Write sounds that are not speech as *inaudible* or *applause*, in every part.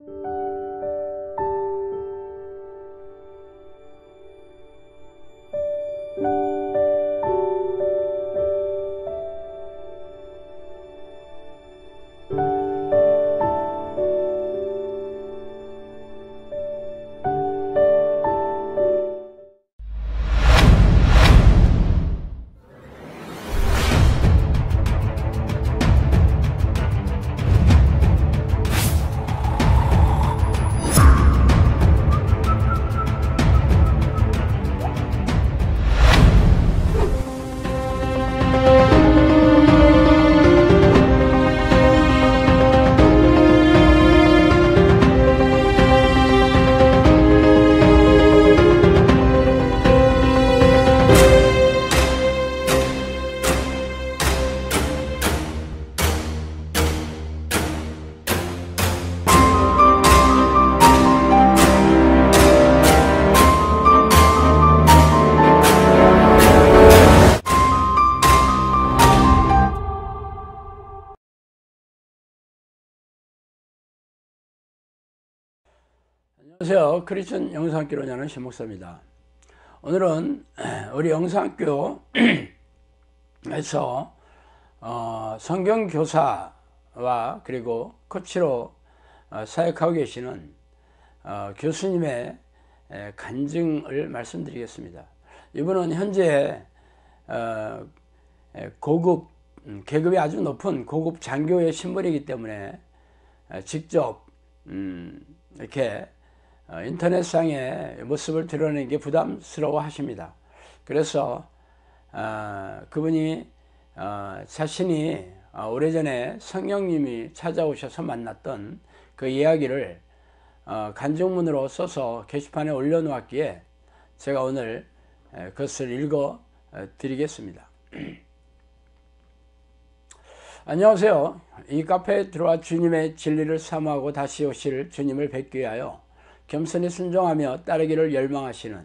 Thank you 안녕하세요. 크리스천 영상교로냐는 학 신목사입니다. 오늘은 *clears throat* 우리 영상교에서 어, 성경교사와 그리고 코치로 어, 사역하고 계시는 어, 교수님의 간증을 말씀드리겠습니다. 이분은 현재 어, 고급 음, 계급이 아주 높은 고급 장교의 신분이기 때문에 직접 음, 이렇게 어, 인터넷상의 모습을 드러내는 게 부담스러워 하십니다. 그래서 어, 그분이 어, 자신이 오래전에 성령님이 찾아오셔서 만났던 그 이야기를 간증문으로 써서 게시판에 올려놓았기에 제가 오늘 그것을 읽어 드리겠습니다. *clears throat* 안녕하세요. 이 카페에 들어와 주님의 진리를 사모하고 다시 오실 주님을 뵙기 위하여 겸손히 순종하며 따르기를 열망하시는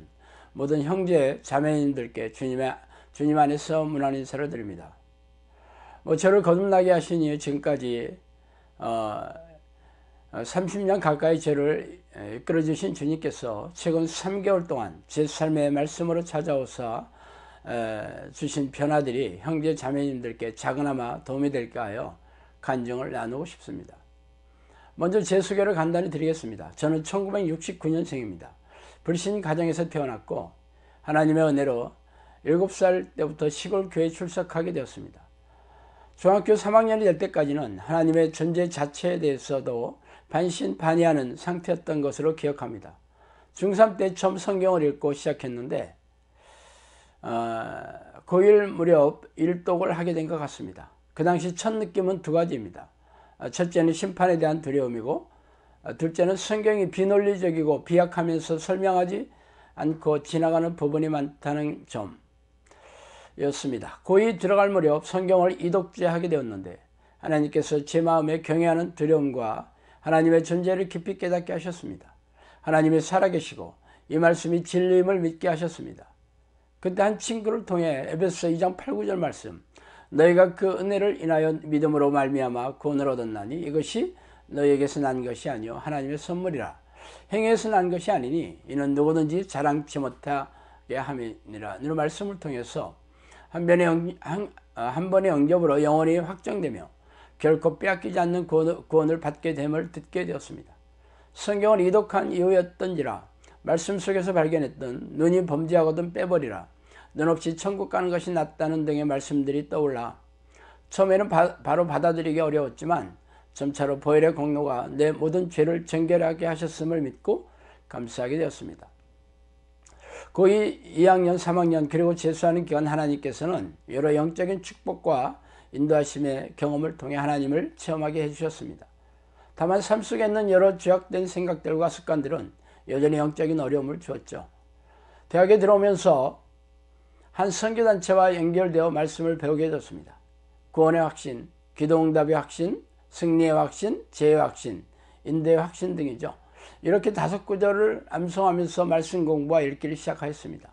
모든 형제 자매님들께 주님의 주님 안에서 문안 인사를 드립니다. 뭐 저를 거듭나게 하시니 지금까지 어, 30년 어, 가까이 저를 이끌어 주신 주님께서 최근 3개월 동안 제 삶의 말씀으로 찾아오사 주신 변화들이 형제 자매님들께 작은아마 도움이 될까 하 간증을 나누고 싶습니다. 먼저 제 소개를 간단히 드리겠습니다. 저는 1969년생입니다. 불신 가정에서 태어났고 하나님의 은혜로 7살 때부터 시골 교회 출석하게 되었습니다. 중학교 3학년이 될 때까지는 하나님의 존재 자체에 대해서도 반신반의하는 상태였던 것으로 기억합니다. 중3 때 처음 성경을 읽고 시작했는데 어, 고1 무렵 일독을 하게 된 것 같습니다. 그 당시 첫 느낌은 두 가지입니다. 어, 첫째는 심판에 대한 두려움이고 어, 둘째는 성경이 비논리적이고 비약하면서 설명하지 않고 지나가는 부분이 많다는 점이었습니다. 고이 들어갈 무렵 성경을 이독제하게 되었는데 하나님께서 제 마음에 경외하는 두려움과 하나님의 존재를 깊이 깨닫게 하셨습니다. 하나님이 살아계시고 이 말씀이 진리임을 믿게 하셨습니다. 그때 한 친구를 통해 에베소 2장 8, 9절 말씀 너희가 그 은혜를 인하여 믿음으로 말미암아 구원을 얻었나니 이것이 너희에게서 난 것이 아니요 하나님의 선물이라 행위에서 난 것이 아니니 이는 누구든지 자랑치 못하게 함이니라 이런 말씀을 통해서 한 번의, 한, 아, 한 번의 영접으로 영원히 확정되며 결코 빼앗기지 않는 구원, 을 받게 됨을 듣게 되었습니다. 성경은 이독한 이후였던지라 말씀 속에서 발견했던 눈이 범죄하거든 빼버리라 눈없이 천국 가는 것이 낫다는 등의 말씀들이 떠올라 처음에는 바, 로 받아들이기 어려웠지만 점차로 보혈의 공로가 내 모든 죄를 정결하게 하셨음을 믿고 감사하게 되었습니다. 고2 2학년, 3학년 그리고 재수하는 기간 하나님께서는 여러 영적인 축복과 인도하심의 경험을 통해 하나님을 체험하게 해주셨습니다. 다만 삶 속에 있는 여러 죄악된 생각들과 습관들은 여전히 영적인 어려움을 주었죠. 대학에 들어오면서 한 선교단체와 연결되어 말씀을 배우게 되었습니다 구원의 확신, 기도응답의 확신, 승리의 확신, 재의 확신, 인대의 확신 등이죠. 이렇게 다섯 구절을 암송하면서 말씀 공부와 읽기를 시작하였습니다.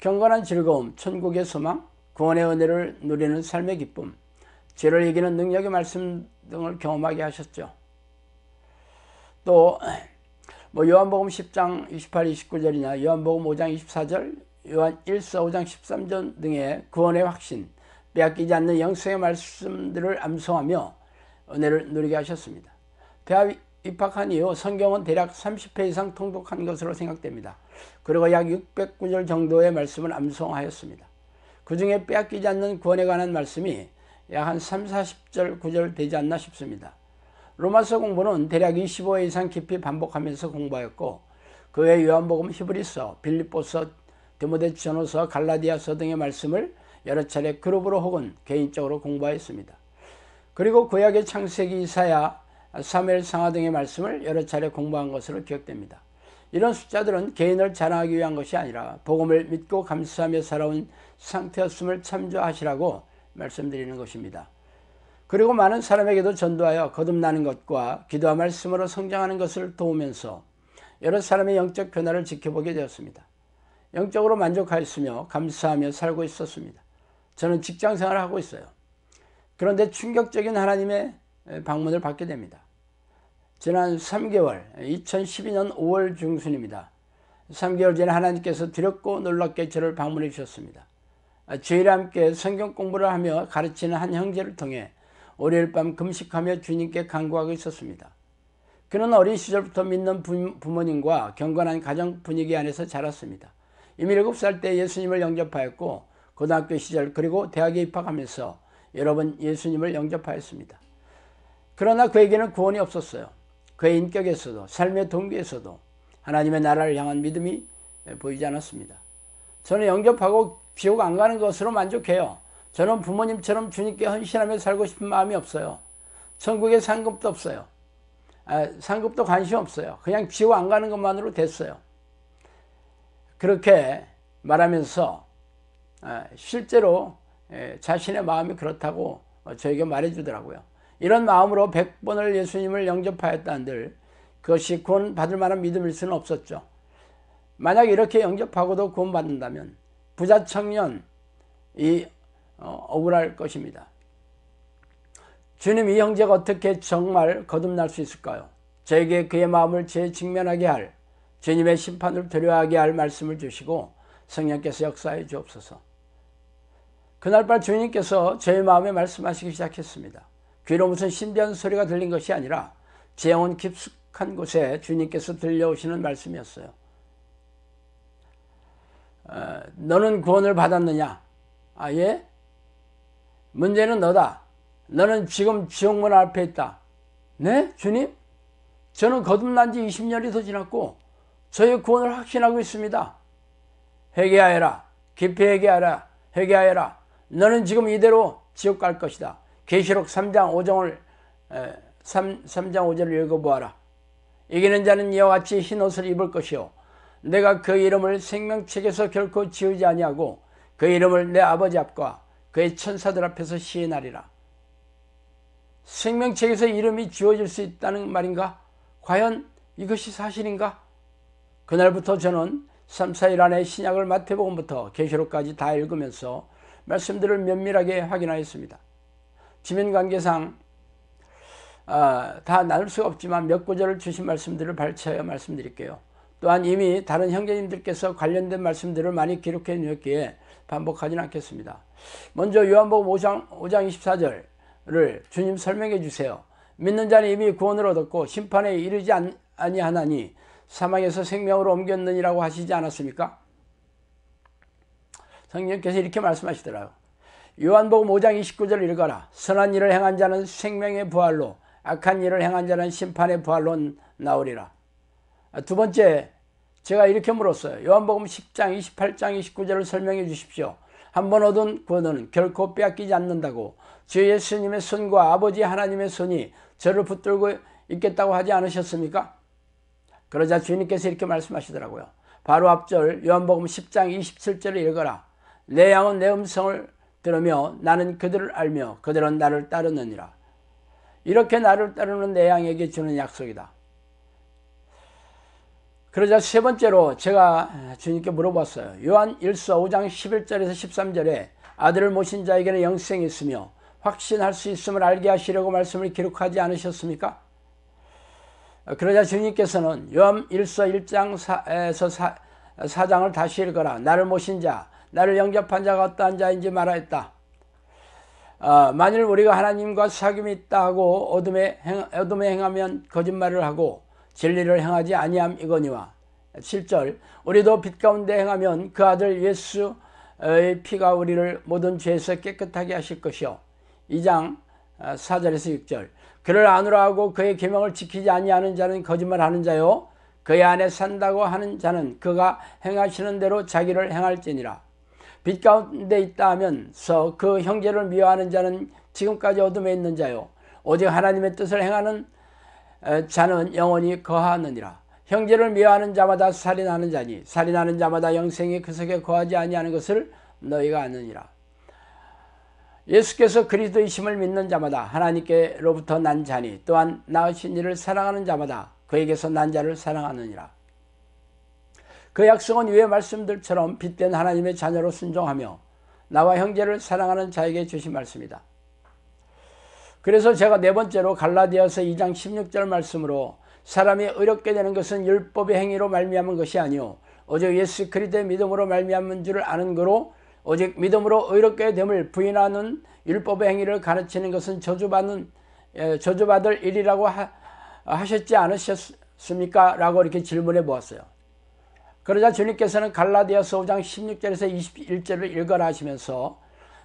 경건한 즐거움, 천국의 소망, 구원의 은혜를 누리는 삶의 기쁨, 죄를 이기는 능력의 말씀 등을 경험하게 하셨죠. 또, 뭐 요한복음 10장 28, 29절이나 요한복음 5장 24절, 요한 1서 5장 13절 등의 구원의 확신, 빼앗기지 않는 영생의 말씀들을 암송하며 은혜를 누리게 하셨습니다. 대학 입학한 이후 성경은 대략 30회 이상 통독한 것으로 생각됩니다. 그리고 약 609절 정도의 말씀을 암송하였습니다. 그 중에 빼앗기지 않는 구원에 관한 말씀이 약 한 3, 40절, 9절 되지 않나 싶습니다. 로마서 공부는 대략 25회 이상 깊이 반복하면서 공부하였고 그 외 요한복음 히브리서, 빌립보서, 디모데전후서 갈라디아서 등의 말씀을 여러 차례 그룹으로 혹은 개인적으로 공부하였습니다. 그리고 구약의 창세기 이사야, 사멜 상하 등의 말씀을 여러 차례 공부한 것으로 기억됩니다. 이런 숫자들은 개인을 자랑하기 위한 것이 아니라 복음을 믿고 감사하며 살아온 상태였음을 참조하시라고 말씀드리는 것입니다. 그리고 많은 사람에게도 전도하여 거듭나는 것과 기도와 말씀으로 성장하는 것을 도우면서 여러 사람의 영적 변화를 지켜보게 되었습니다. 영적으로 만족하였으며 감사하며 살고 있었습니다. 저는 직장 생활을 하고 있어요. 그런데 충격적인 하나님의 방문을 받게 됩니다. 지난 3개월, 2012년 5월 중순입니다. 3개월 전에 하나님께서 두렵고 놀랍게 저를 방문해 주셨습니다. 저희와 함께 성경 공부를 하며 가르치는 한 형제를 통해 월요일 밤 금식하며 주님께 간구하고 있었습니다. 그는 어린 시절부터 믿는 부모님과 경건한 가정 분위기 안에서 자랐습니다. 이미 7살 때 예수님을 영접하였고 고등학교 시절 그리고 대학에 입학하면서 여러 번 예수님을 영접하였습니다. 그러나 그에게는 구원이 없었어요. 그의 인격에서도 삶의 동기에서도 하나님의 나라를 향한 믿음이 보이지 않았습니다. 저는 영접하고 지옥 안 가는 것으로 만족해요. 저는 부모님처럼 주님께 헌신하며 살고 싶은 마음이 없어요. 천국에 상급도 없어요. 아, 상급도 관심 없어요. 그냥 지옥 안 가는 것만으로 됐어요. 그렇게 말하면서 아, 실제로 예, 자신의 마음이 그렇다고 저에게 말해주더라고요. 이런 마음으로 100번을 예수님을 영접하였다 는들 그것이 구원 받을 만한 믿음일 수는 없었죠. 만약 이렇게 영접하고도 구원 받는다면 부자 청년이 어, 억울할 것입니다. 주님 이 형제가 어떻게 정말 거듭날 수 있을까요? 저에게 그의 마음을 재직면하게 할 주님의 심판을 두려워하게 할 말씀을 주시고 성령께서 역사해 주옵소서. 그날 밤 주님께서 저의 마음에 말씀하시기 시작했습니다. 귀로 무슨 신비한 소리가 들린 것이 아니라 제 영혼 깊숙한 곳에 주님께서 들려오시는 말씀이었어요. 어, 너는 구원을 받았느냐? 아, 예? 문제는 너다. 너는 지금 지옥문 앞에 있다. 네? 주님? 저는 거듭난 지 20년이 더 지났고, 저의 구원을 확신하고 있습니다. 회개하여라. 깊이 회개하라. 회개하여라. 너는 지금 이대로 지옥 갈 것이다. 계시록 3장 5장을 3, 3장 5절을 읽어보아라. 이기는 자는 이와 같이 흰 옷을 입을 것이요 내가 그 이름을 생명책에서 결코 지우지 아니하고 그 이름을 내 아버지 앞과 그의 천사들 앞에서 시인하리라. 생명책에서 이름이 지워질 수 있다는 말인가? 과연 이것이 사실인가? 그날부터 저는 3, 4일 안에 신약을 마태복음부터 계시록까지 다 읽으면서 말씀들을 면밀하게 확인하였습니다. 지면 관계상 아, 다 나눌 수가 없지만 몇 구절을 주신 말씀들을 발췌하여 말씀드릴게요. 또한 이미 다른 형제님들께서 관련된 말씀들을 많이 기록해 놓았기에 반복하진 않겠습니다. 먼저 요한복음 5장, 5장 24절을 주님 설명해 주세요. 믿는 자는 이미 구원을 얻었고 심판에 이르지 아니하나니 사망에서 생명으로 옮겼느니라고 하시지 않았습니까? 성령께서 이렇게 말씀하시더라고요. 한복음 5장 2 9절 읽어라. 선한 일을 행한 자는 생명의 부활로 악한 일을 행한 자는 심판의 부활로 나오리라. 아, 두 번째 제가 이렇게 물었어요. 요한복음 10장 28장 29절을 설명해 주십시오. 한 번 얻은 구원은 결코 빼앗기지 않는다고 주 예수님의 손과 아버지 하나님의 손이 저를 붙들고 있겠다고 하지 않으셨습니까? 그러자 주님께서 이렇게 말씀하시더라고요. 바로 앞절 요한복음 10장 27절을 읽어라. 내 양은 내 음성을 들으며 나는 그들을 알며 그들은 나를 따르느니라. 이렇게 나를 따르는 내 양에게 주는 약속이다. 그러자 세 번째로 제가 주님께 물어봤어요. 요한 1서 5장 11절에서 13절에 아들을 모신 자에게는 영생이 있으며 확신할 수 있음을 알게 하시려고 말씀을 기록하지 않으셨습니까? 어, 그러자 주님께서는 요함 1서 1장에서 4장을 다시 읽어라. 나를 모신 자, 나를 영접한 자가 어떠한 자인지 말하였다. 어, 만일 우리가 하나님과 사귐이 있다 고 어둠에, 행, 어둠에 행하면 거짓말을 하고 진리를 행하지 아니함 이거니와 7절 우리도 빛 가운데 행하면 그 아들 예수의 피가 우리를 모든 죄에서 깨끗하게 하실 것이요 2장 4절에서 어, 6절 그를 안으라고 그의 계명을 지키지 아니하는 자는 거짓말하는 자요 그의 안에 산다고 하는 자는 그가 행하시는 대로 자기를 행할지니라 빛 가운데 있다 하면서 그 형제를 미워하는 자는 지금까지 어둠에 있는 자요 오직 하나님의 뜻을 행하는 자는 영원히 거하느니라 형제를 미워하는 자마다 살인하는 자니 살인하는 자마다 영생이 그 속에 거하지 아니하는 것을 너희가 아느니라 예수께서 그리스도이심을 믿는 자마다 하나님께로부터 난 자니 또한 나으신 이를 사랑하는 자마다 그에게서 난 자를 사랑하느니라. 그 약속은 위의 말씀들처럼 빛된 하나님의 자녀로 순종하며 나와 형제를 사랑하는 자에게 주신 말씀이다. 그래서 제가 네 번째로 갈라디아서 2장 16절 말씀으로 사람이 의롭게 되는 것은 율법의 행위로 말미암은 것이 아니오 오직 예수 그리스도의 믿음으로 말미암은 줄 아는 거로 오직 믿음으로 의롭게 됨을 부인하는 율법의 행위를 가르치는 것은 저주받는 예, 저주받을 일이라고 하, 셨지 않으셨습니까? 라고 이렇게 질문해 보았어요. 그러자 주님께서는 갈라디아서 5장 16절에서 21절을 읽어라 하시면서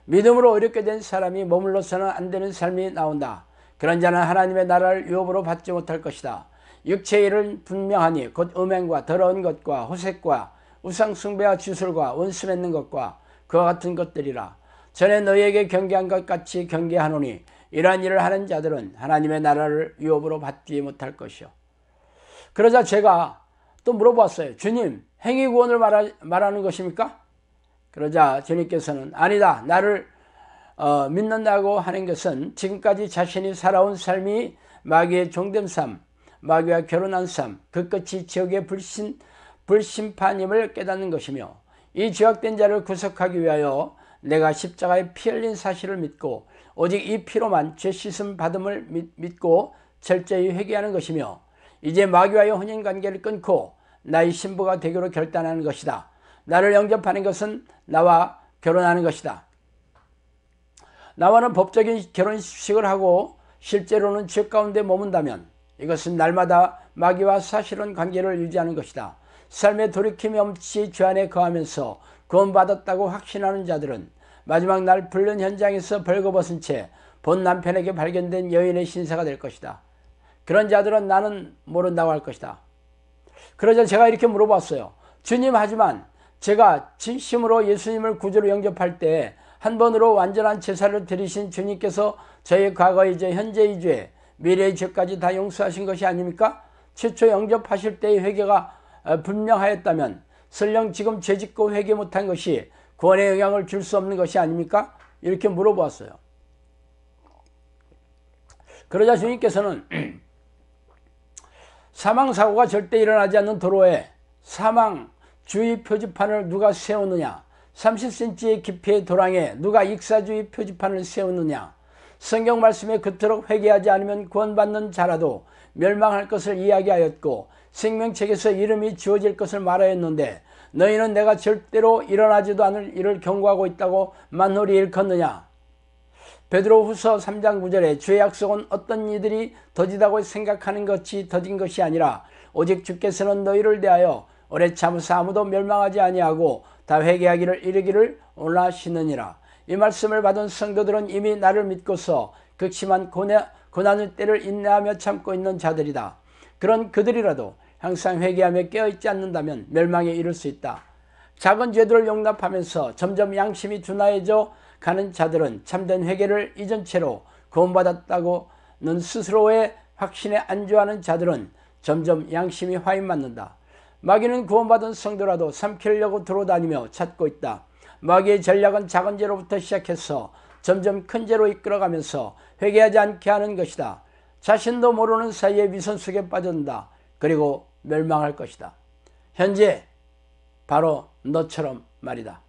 믿음으로 어렵게 된 사람이 머물러서는 안 되는 삶이 나온다. 그런 자는 하나님의 나라를 유업으로 받지 못할 것이다. 육체의 일은 분명하니 곧 음행과 더러운 것과 호색과 우상숭배와 주술과 원수 맺는 것과 그와 같은 것들이라 전에 너희에게 경계한 것 같이 경계하노니 이러한 일을 하는 자들은 하나님의 나라를 위협으로 받지 못할 것이요 그러자 제가 또 물어보았어요 주님 행위 구원을 말하, 말하는 것입니까? 그러자 주님께서는 아니다 나를 어, 믿는다고 하는 것은 지금까지 자신이 살아온 삶이 마귀의 종된 삶, 마귀와 결혼한 삶, 그 끝이 지옥의 불신, 불심판임을 깨닫는 것이며 이 죄악된 자를 구속하기 위하여 내가 십자가에 피 흘린 사실을 믿고 오직 이 피로만 죄 씻음 받음을 믿고 철저히 회개하는 것이며 이제 마귀와의 혼인 관계를 끊고 나의 신부가 되기로 결단하는 것이다. 나를 영접하는 것은 나와 결혼하는 것이다. 나와는 법적인 결혼식을 하고 실제로는 죄 가운데 머문다면 이것은 날마다 마귀와 사실은 관계를 유지하는 것이다. 삶의 돌이킴이 없이 주 안에 거하면서 구원받았다고 확신하는 자들은 마지막 날 불륜 현장에서 벌거벗은 채 본 남편에게 발견된 여인의 신세가 될 것이다. 그런 자들은 나는 모른다고 할 것이다. 그러자 제가 이렇게 물어봤어요. 주님 하지만 제가 진심으로 예수님을 구주로 영접할 때 한 번으로 완전한 제사를 드리신 주님께서 저의 과거의 죄, 현재의 죄, 미래의 죄까지 다 용서하신 것이 아닙니까? 최초 영접하실 때의 회개가 어, 분명하였다면 설령 지금 죄짓고 회개 못한 것이 구원의 영향을 줄 수 없는 것이 아닙니까? 이렇게 물어보았어요. 그러자 주님께서는 *clears throat* 사망사고가 절대 일어나지 않는 도로에 사망 주의 표지판을 누가 세우느냐 30cm의 깊이의 도랑에 누가 익사주의 표지판을 세우느냐 성경 말씀에 그토록 회개하지 않으면 구원받는 자라도 멸망할 것을 이야기하였고 생명책에서 이름이 지어질 것을 말하였는데 너희는 내가 절대로 일어나지도 않을 일을 경고하고 있다고 만홀이 일컫느냐 베드로 후서 3장 9절에 주의 약속은 어떤 이들이 더디다고 생각하는 것이 더딘 것이 아니라 오직 주께서는 너희를 대하여 오래 참으사 아무도 멸망하지 아니하고 다 회개하기를 이르기를 올라시느니라 이 말씀을 받은 성도들은 이미 나를 믿고서 극심한 고뇌, 고난의 때를 인내하며 참고 있는 자들이다. 그런 그들이라도 항상 회개하며 깨어있지 않는다면 멸망에 이를 수 있다. 작은 죄들을 용납하면서 점점 양심이 둔화해져 가는 자들은 참된 회개를 잊은 채로 구원받았다고는 스스로의 확신에 안주하는 자들은 점점 양심이 화인맞는다. 마귀는 구원받은 성도라도 삼키려고 돌아다니며 찾고 있다. 마귀의 전략은 작은 죄로부터 시작해서 점점 큰 죄로 이끌어가면서 회개하지 않게 하는 것이다. 자신도 모르는 사이에 위선 속에 빠진다. 그리고 멸망할 것이다. 현재 바로 너처럼 말이다.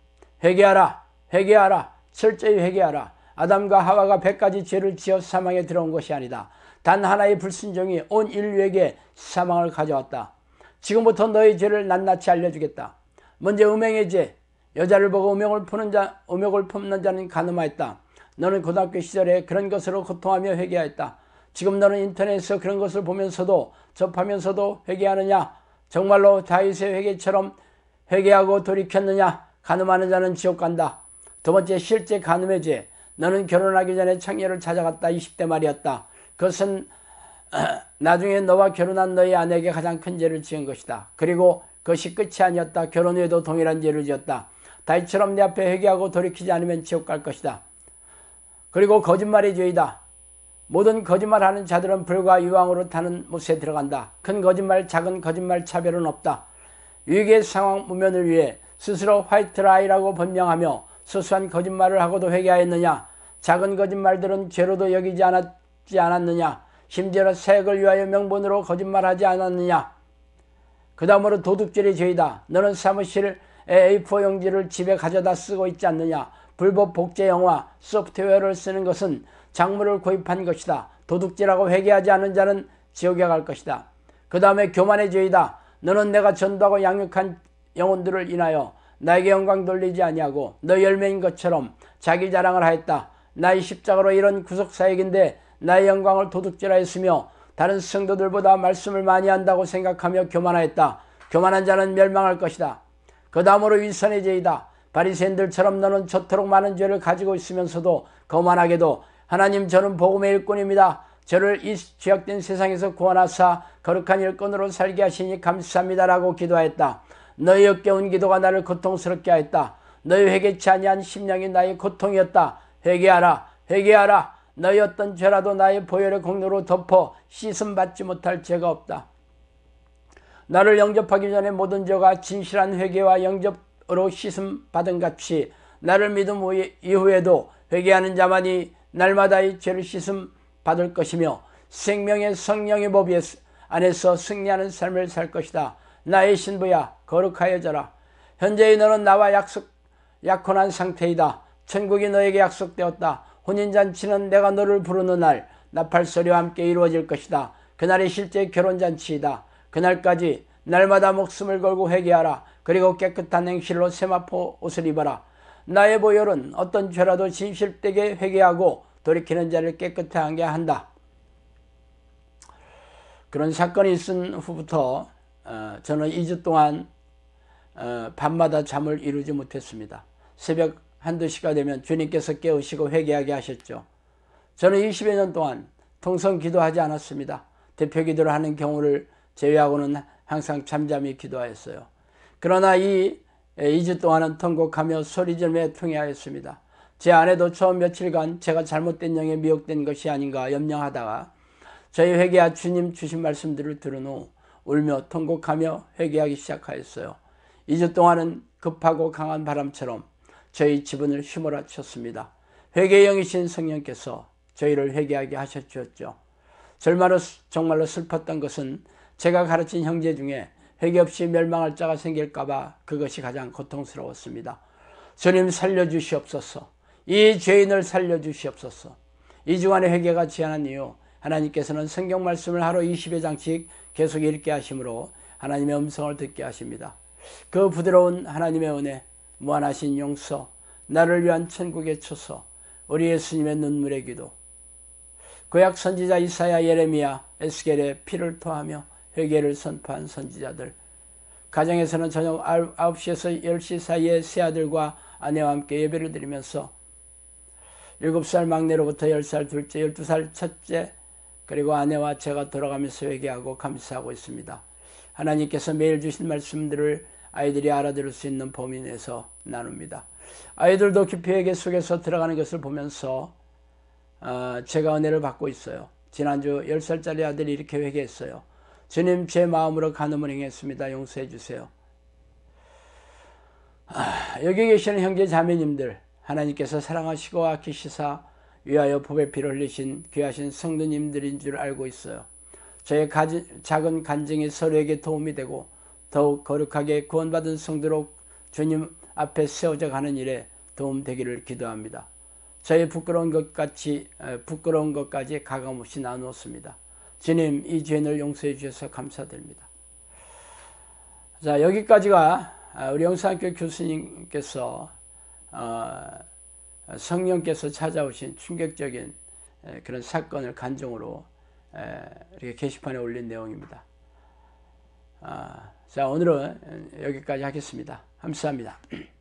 회개하라, 회개하라, 철저히 회개하라. 아담과 하와가 백가지 죄를 지어 사망에 들어온 것이 아니다. 단 하나의 불순종이 온 인류에게 사망을 가져왔다. 지금부터 너의 죄를 낱낱이 알려주겠다. 먼저 음행의 죄, 여자를 보고 음욕을 푸는 자, 음욕을 품는 자는 가늠하였다. 너는 고등학교 시절에 그런 것으로 고통하며 회개하였다. 지금 너는 인터넷에서 그런 것을 보면서도 접하면서도 회개하느냐? 정말로 다윗의 회개처럼 회개하고 돌이켰느냐? 가늠하는 자는 지옥 간다. 두 번째 실제 가늠의 죄. 너는 결혼하기 전에 창녀를 찾아갔다. 20대 말이었다. 그것은 *clears throat* 나중에 너와 결혼한 너의 아내에게 가장 큰 죄를 지은 것이다. 그리고 그것이 끝이 아니었다. 결혼 후에도 동일한 죄를 지었다. 다윗처럼 내 앞에 회개하고 돌이키지 않으면 지옥 갈 것이다. 그리고 거짓말의 죄이다. 모든 거짓말하는 자들은 불과 유황으로 타는 못에 들어간다. 큰 거짓말, 작은 거짓말 차별은 없다. 위기의 상황 무면을 위해 스스로 화이트라이라고 변명하며 수수한 거짓말을 하고도 회개하였느냐? 작은 거짓말들은 죄로도 여기지 않았지 않았느냐? 심지어 세액을 위하여 명분으로 거짓말하지 않았느냐? 그 다음으로 도둑질이 죄이다. 너는 사무실 A4 용지를 집에 가져다 쓰고 있지 않느냐? 불법 복제 영화 소프트웨어를 쓰는 것은 작물을 구입한 것이다. 도둑질하고 회개하지 않은 자는 지옥에 갈 것이다. 그 다음에 교만의 죄이다. 너는 내가 전도하고 양육한 영혼들을 인하여 나에게 영광 돌리지 아니하고 너 열매인 것처럼 자기 자랑을 하였다. 나의 십자가로 이런 구속사역인데 나의 영광을 도둑질하였으며 다른 성도들보다 말씀을 많이 한다고 생각하며 교만하였다. 교만한 자는 멸망할 것이다. 그 다음으로 위선의 죄이다. 바리새인들처럼 너는 저토록 많은 죄를 가지고 있으면서도 거만하게도 하나님 저는 복음의 일꾼입니다. 저를 이 죄악된 세상에서 구원하사 거룩한 일꾼으로 살게 하시니 감사합니다라고 기도하였다. 너희 역겨운 기도가 나를 고통스럽게 하였다. 너희 회개치 아니한 심령이 나의 고통이었다. 회개하라. 회개하라. 너희 어떤 죄라도 나의 보혈의 공로로 덮어 씻음 받지 못할 죄가 없다. 나를 영접하기 전에 모든 죄가 진실한 회개와 영접 의로 씻음 받은 같이 나를 믿음 이후에도 회개하는 자만이 날마다의 죄를 씻음 받을 것이며 생명의 성령의 법에 안에서 승리하는 삶을 살 것이다. 나의 신부야 거룩하여 져라. 현재의 너는 나와 약속 약혼한 상태이다. 천국이 너에게 약속되었다. 혼인잔치는 내가 너를 부르는 날 나팔 소리와 함께 이루어질 것이다. 그날이 실제 결혼잔치이다. 그날까지 날마다 목숨을 걸고 회개하라. 그리고 깨끗한 행실로 세마포 옷을 입어라. 나의 보혈은 어떤 죄라도 진실되게 회개하고 돌이키는 자를 깨끗하게 한다. 그런 사건이 있은 후부터 어, 저는 2주 동안 어, 밤마다 잠을 이루지 못했습니다. 새벽 한두 시가 되면 주님께서 깨우시고 회개하게 하셨죠. 저는 20여 년 동안 통성 기도하지 않았습니다. 대표 기도를 하는 경우를 제외하고는 항상 잠잠히 기도하였어요. 그러나 이 2주 동안은 통곡하며 소리지르 통회하였습니다. 제 아내도 처음 며칠간 제가 잘못된 영에 미혹된 것이 아닌가 염려하다가 저희 회개와 주님 주신 말씀들을 들은 후 울며 통곡하며 회개하기 시작하였어요. 2주 동안은 급하고 강한 바람처럼 저희 지분을 휘몰아쳤습니다. 회개 영이신 성령께서 저희를 회개하게 하셨죠. 정말로, 정말로 슬펐던 것은 제가 가르친 형제 중에 회개 없이 멸망할 자가 생길까봐 그것이 가장 고통스러웠습니다. 주님 살려주시옵소서. 이 죄인을 살려주시옵소서. 이주환의 회개가 지한한 이유 하나님께서는 성경 말씀을 하루 20여 장씩 계속 읽게 하심으로 하나님의 음성을 듣게 하십니다. 그 부드러운 하나님의 은혜, 무한하신 용서, 나를 위한 천국의 초소, 우리 예수님의 눈물의 기도, 구약 선지자 이사야 예레미야 에스겔의 피를 토하며 회개를 선포한 선지자들, 가정에서는 저녁 9시에서 10시 사이에 새 아들과 아내와 함께 예배를 드리면서 7살 막내로부터 10살 둘째, 12살 첫째, 그리고 아내와 제가 돌아가면서 회개하고 감사하고 있습니다. 하나님께서 매일 주신 말씀들을 아이들이 알아들을 수 있는 범위 내에서 나눕니다. 아이들도 깊이 회개 속에서 들어가는 것을 보면서 아, 제가 은혜를 받고 있어요. 지난주 10살짜리 아들이 이렇게 회개했어요. 주님 제 마음으로 간음을 행했습니다. 용서해 주세요. 아, 여기 계시는 형제 자매님들 하나님께서 사랑하시고 아끼시사 위하여 법의 피를 흘리신 귀하신 성도님들인 줄 알고 있어요. 저의 가지, 작은 간증이 서로에게 도움이 되고 더욱 거룩하게 구원받은 성도로 주님 앞에 세워져 가는 일에 도움되기를 기도합니다. 저의 부끄러운 것 같이 부끄러운 것까지 가감없이 나누었습니다. 주님 이 죄인을 용서해 주셔서 감사드립니다. 자 여기까지가 아, 우리 영상교 교수님께서 어, 성령께서 찾아오신 충격적인 그런 사건을 간증으로 이렇게 게시판에 올린 내용입니다. 아, 자 오늘은 여기까지 하겠습니다. 감사합니다. *clears throat*